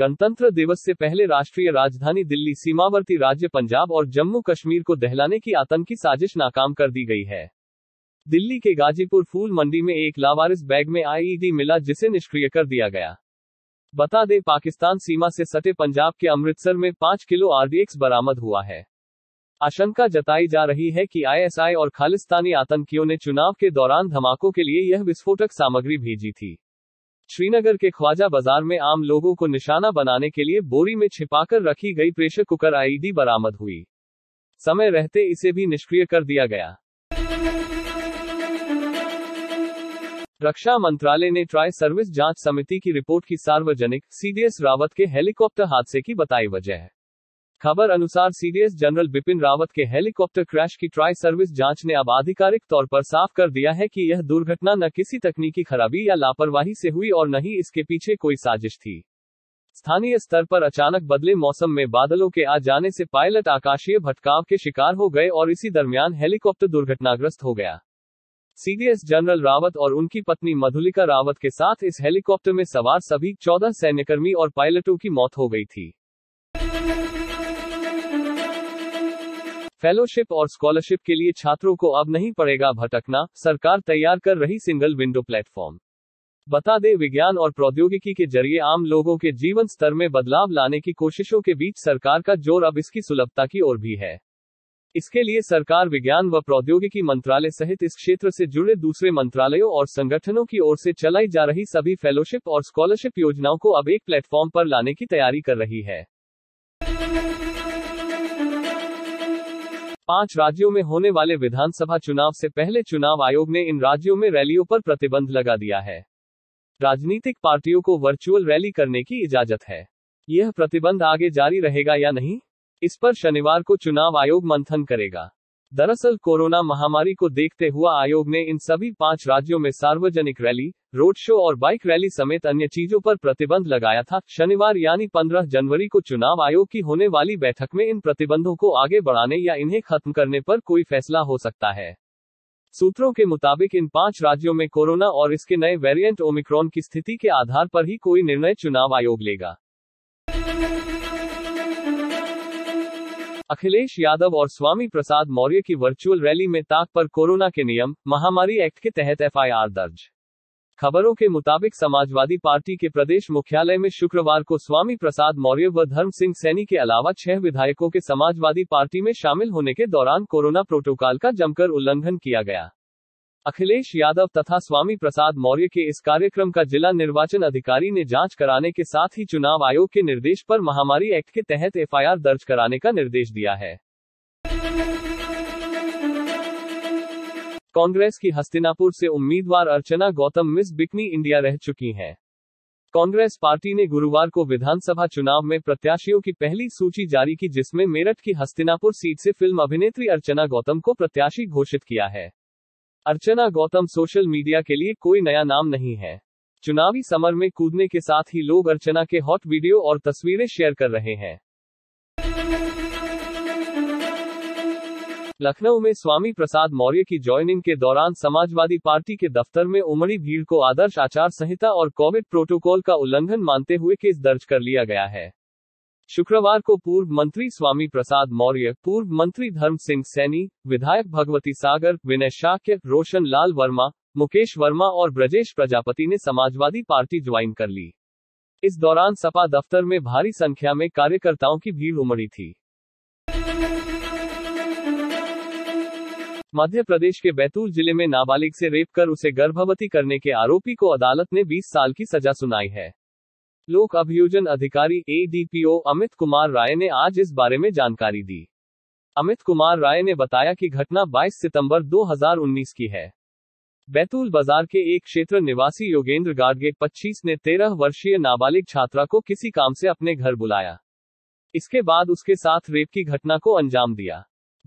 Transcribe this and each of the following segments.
गणतंत्र दिवस से पहले राष्ट्रीय राजधानी दिल्ली सीमावर्ती राज्य पंजाब और जम्मू कश्मीर को दहलाने की आतंकी साजिश नाकाम कर दी गई है दिल्ली के गाजीपुर फूल मंडी में एक लावारिस बैग में आईईडी मिला जिसे निष्क्रिय कर दिया गया बता दें पाकिस्तान सीमा से सटे पंजाब के अमृतसर में पांच किलो आरडीएक्स बरामद हुआ है आशंका जताई जा रही है कि आईएसआई और खालिस्तानी आतंकियों ने चुनाव के दौरान धमाकों के लिए यह विस्फोटक सामग्री भेजी थी श्रीनगर के ख्वाजा बाजार में आम लोगों को निशाना बनाने के लिए बोरी में छिपाकर रखी गई प्रेशर कुकर आईडी बरामद हुई समय रहते इसे भी निष्क्रिय कर दिया गया रक्षा मंत्रालय ने ट्राई सर्विस जांच समिति की रिपोर्ट की सार्वजनिक सीडीएस रावत के हेलीकॉप्टर हादसे की बताई वजह है खबर अनुसार सीडीएस जनरल बिपिन रावत के हेलीकॉप्टर क्रैश की ट्राई सर्विस जांच ने अब आधिकारिक तौर पर साफ कर दिया है कि यह दुर्घटना न किसी तकनीकी खराबी या लापरवाही से हुई और न ही इसके पीछे कोई साजिश थी स्थानीय स्तर पर अचानक बदले मौसम में बादलों के आ जाने से पायलट आकाशीय भटकाव के शिकार हो गए और इसी दरमियान हेलीकॉप्टर दुर्घटनाग्रस्त हो गया सीडीएस जनरल रावत और उनकी पत्नी मधुलिका रावत के साथ इस हेलीकॉप्टर में सवार सभी चौदह सैन्यकर्मी और पायलटों की मौत हो गई थी फेलोशिप और स्कॉलरशिप के लिए छात्रों को अब नहीं पड़ेगा भटकना सरकार तैयार कर रही सिंगल विंडो प्लेटफॉर्म बता दे विज्ञान और प्रौद्योगिकी के जरिए आम लोगों के जीवन स्तर में बदलाव लाने की कोशिशों के बीच सरकार का जोर अब इसकी सुलभता की ओर भी है इसके लिए सरकार विज्ञान व प्रौद्योगिकी मंत्रालय सहित इस क्षेत्र से जुड़े दूसरे मंत्रालयों और संगठनों की ओर से चलाई जा रही सभी फेलोशिप और स्कॉलरशिप योजनाओं को अब एक प्लेटफॉर्म पर लाने की तैयारी कर रही है पांच राज्यों में होने वाले विधानसभा चुनाव से पहले चुनाव आयोग ने इन राज्यों में रैलियों पर प्रतिबंध लगा दिया है राजनीतिक पार्टियों को वर्चुअल रैली करने की इजाजत है यह प्रतिबंध आगे जारी रहेगा या नहीं इस पर शनिवार को चुनाव आयोग मंथन करेगा दरअसल कोरोना महामारी को देखते हुआ आयोग ने इन सभी पांच राज्यों में सार्वजनिक रैली रोड शो और बाइक रैली समेत अन्य चीजों पर प्रतिबंध लगाया था शनिवार यानी 15 जनवरी को चुनाव आयोग की होने वाली बैठक में इन प्रतिबंधों को आगे बढ़ाने या इन्हें खत्म करने पर कोई फैसला हो सकता है सूत्रों के मुताबिक इन पांच राज्यों में कोरोना और इसके नए वेरिएंट ओमिक्रॉन की स्थिति के आधार पर ही कोई निर्णय चुनाव आयोग लेगा अखिलेश यादव और स्वामी प्रसाद मौर्य की वर्चुअल रैली में ताक पर कोरोना के नियम महामारी एक्ट के तहत एफआईआर दर्ज खबरों के मुताबिक समाजवादी पार्टी के प्रदेश मुख्यालय में शुक्रवार को स्वामी प्रसाद मौर्य व धर्म सिंह सैनी के अलावा छह विधायकों के समाजवादी पार्टी में शामिल होने के दौरान कोरोना प्रोटोकॉल का जमकर उल्लंघन किया गया अखिलेश यादव तथा स्वामी प्रसाद मौर्य के इस कार्यक्रम का जिला निर्वाचन अधिकारी ने जांच कराने के साथ ही चुनाव आयोग के निर्देश पर महामारी एक्ट के तहत एफआईआर दर्ज कराने का निर्देश दिया है कांग्रेस की हस्तिनापुर से उम्मीदवार Archana Gautam Miss Bikini India रह चुकी हैं कांग्रेस पार्टी ने गुरुवार को विधानसभा चुनाव में प्रत्याशियों की पहली सूची जारी की जिसमें मेरठ की हस्तिनापुर सीट से फिल्म अभिनेत्री अर्चना गौतम को प्रत्याशी घोषित किया है अर्चना गौतम सोशल मीडिया के लिए कोई नया नाम नहीं है चुनावी समर में कूदने के साथ ही लोग अर्चना के हॉट वीडियो और तस्वीरें शेयर कर रहे हैं लखनऊ में स्वामी प्रसाद मौर्य की ज्वाइनिंग के दौरान समाजवादी पार्टी के दफ्तर में उमड़ी भीड़ को आदर्श आचार संहिता और कोविड प्रोटोकॉल का उल्लंघन मानते हुए केस दर्ज कर लिया गया है शुक्रवार को पूर्व मंत्री स्वामी प्रसाद मौर्य पूर्व मंत्री धर्म सिंह सैनी विधायक भगवती सागर विनय शाक्य रोशन लाल वर्मा मुकेश वर्मा और ब्रजेश प्रजापति ने समाजवादी पार्टी ज्वाइन कर ली इस दौरान सपा दफ्तर में भारी संख्या में कार्यकर्ताओं की भीड़ उमड़ी थी मध्य प्रदेश के बैतूल जिले में नाबालिग से रेप कर उसे गर्भवती करने के आरोपी को अदालत ने 20 साल की सजा सुनाई है लोक अभियोजन अधिकारी एडीपीओ अमित कुमार राय ने आज इस बारे में जानकारी दी अमित कुमार राय ने बताया कि घटना 22 सितंबर 2019 की है बैतूल बाजार के एक क्षेत्र निवासी योगेंद्र गार्डगे 25 ने 13 वर्षीय नाबालिग छात्रा को किसी काम से अपने घर बुलाया इसके बाद उसके साथ रेप की घटना को अंजाम दिया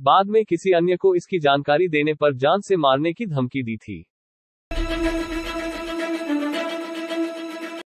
बाद में किसी अन्य को इसकी जानकारी देने पर जान से मारने की धमकी दी थी